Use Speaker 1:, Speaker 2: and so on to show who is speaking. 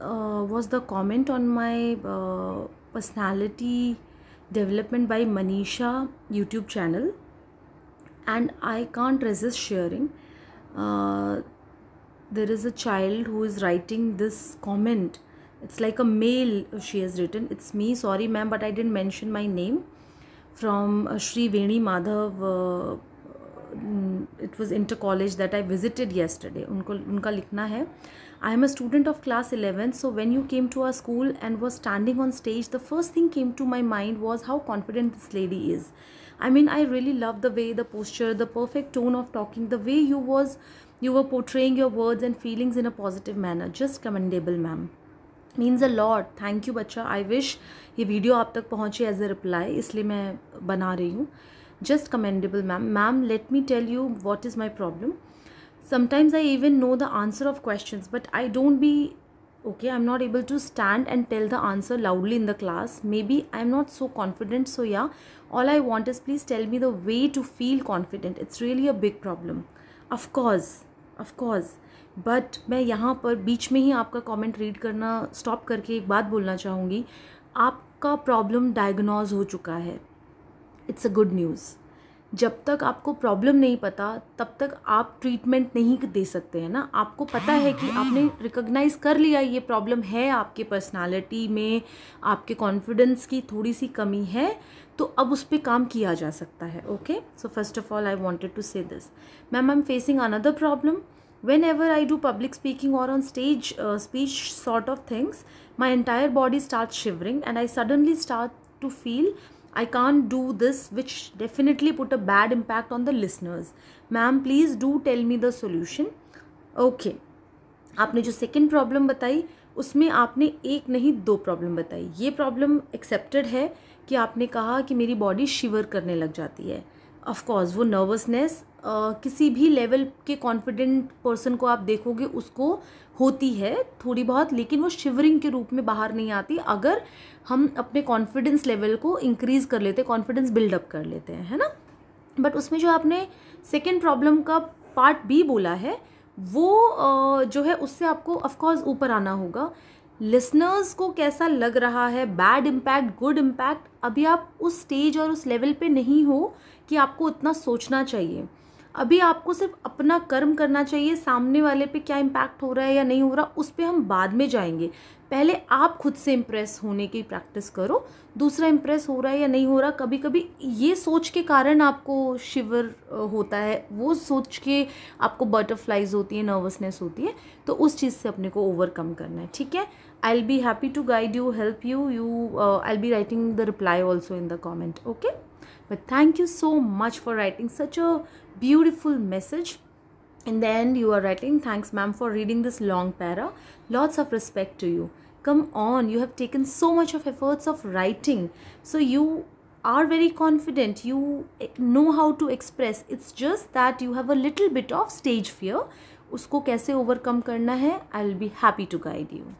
Speaker 1: uh, was the comment on my uh, personality development by Manisha YouTube channel, and I can't resist sharing. Uh, there is a child who is writing this comment. It's like a mail she has written. It's me, sorry ma'am, but I didn't mention my name. From uh, Sri Veni Madhav uh, it was inter college that I visited yesterday उनको उनका लिखना है I am a student of class eleventh so when you came to our school and was standing on stage the first thing came to my mind was how confident this lady is I mean I really love the way the posture the perfect tone of talking the way you was you were portraying your words and feelings in a positive manner just commendable ma'am means a lot thank you बच्चा I wish ये video आप तक पहुँचे as a reply इसलिए मैं बना रही हूँ just commendable ma'am ma'am let me tell you what is my problem sometimes i even know the answer of questions but i don't be okay i'm not able to stand and tell the answer loudly in the class maybe i'm not so confident so yeah all i want is please tell me the way to feel confident it's really a big problem of course of course but मैं यहाँ पर बीच में ही आपका comment read करना stop करके एक बात बोलना चाहूँगी आपका प्रॉब्लम डायग्नोज हो चुका है इट्स अ गुड न्यूज़ जब तक आपको प्रॉब्लम नहीं पता तब तक आप ट्रीटमेंट नहीं दे सकते हैं ना आपको पता है कि आपने रिकग्नाइज कर लिया ये प्रॉब्लम है आपके पर्सनालिटी में आपके कॉन्फिडेंस की थोड़ी सी कमी है तो अब उस पर काम किया जा सकता है okay so first of all I wanted to say this ma'am I am facing another problem whenever I do public speaking और on stage speech sort of things my entire body start shivering and I suddenly start to feel I can't do this, which definitely put a bad impact on the listeners. Ma'am, please do tell me the solution. Okay. आपने जो second problem बताई उसमें आपने एक नहीं दो problem बताई ये प्रॉब्लम एक्सेप्टेड है कि आपने कहा कि मेरी बॉडी शिवर करने लग जाती है ऑफ़ कोर्स वो नर्वसनेस किसी भी लेवल के कॉन्फिडेंट पर्सन को आप देखोगे उसको होती है थोड़ी बहुत लेकिन वो शिवरिंग के रूप में बाहर नहीं आती अगर हम अपने कॉन्फिडेंस लेवल को इंक्रीज़ कर लेते हैं कॉन्फिडेंस बिल्डअप कर लेते हैं है ना बट उसमें जो आपने सेकेंड प्रॉब्लम का पार्ट बी बोला है वो जो है उससे आपको ऑफकोर्स ऊपर आना होगा लिसनर्स को कैसा लग रहा है बैड इम्पैक्ट गुड इम्पैक्ट अभी आप उस स्टेज और उस लेवल पे नहीं हो कि आपको उतना सोचना चाहिए अभी आपको सिर्फ अपना कर्म करना चाहिए सामने वाले पे क्या इम्पैक्ट हो रहा है या नहीं हो रहा उस पर हम बाद में जाएंगे पहले आप खुद से इम्प्रेस होने की प्रैक्टिस करो दूसरा इम्प्रेस हो रहा है या नहीं हो रहा कभी कभी ये सोच के कारण आपको शिवर होता है वो सोच के आपको बटरफ्लाइज होती है नर्वसनेस होती है तो उस चीज़ से अपने को ओवरकम करना है ठीक है I'll be happy to guide you help you you I'll be writing the reply also in the comment okay But thank you so much for writing such a beautiful message. In the end, you are writing, Thanks, ma'am, for reading this long para. Lots of respect to you. Come on, you have taken so much of efforts of writing. So you are very confident you know how to express it's just that you have a little bit of stage fear Usko kaise overcome karna hai? I'll be happy to guide you.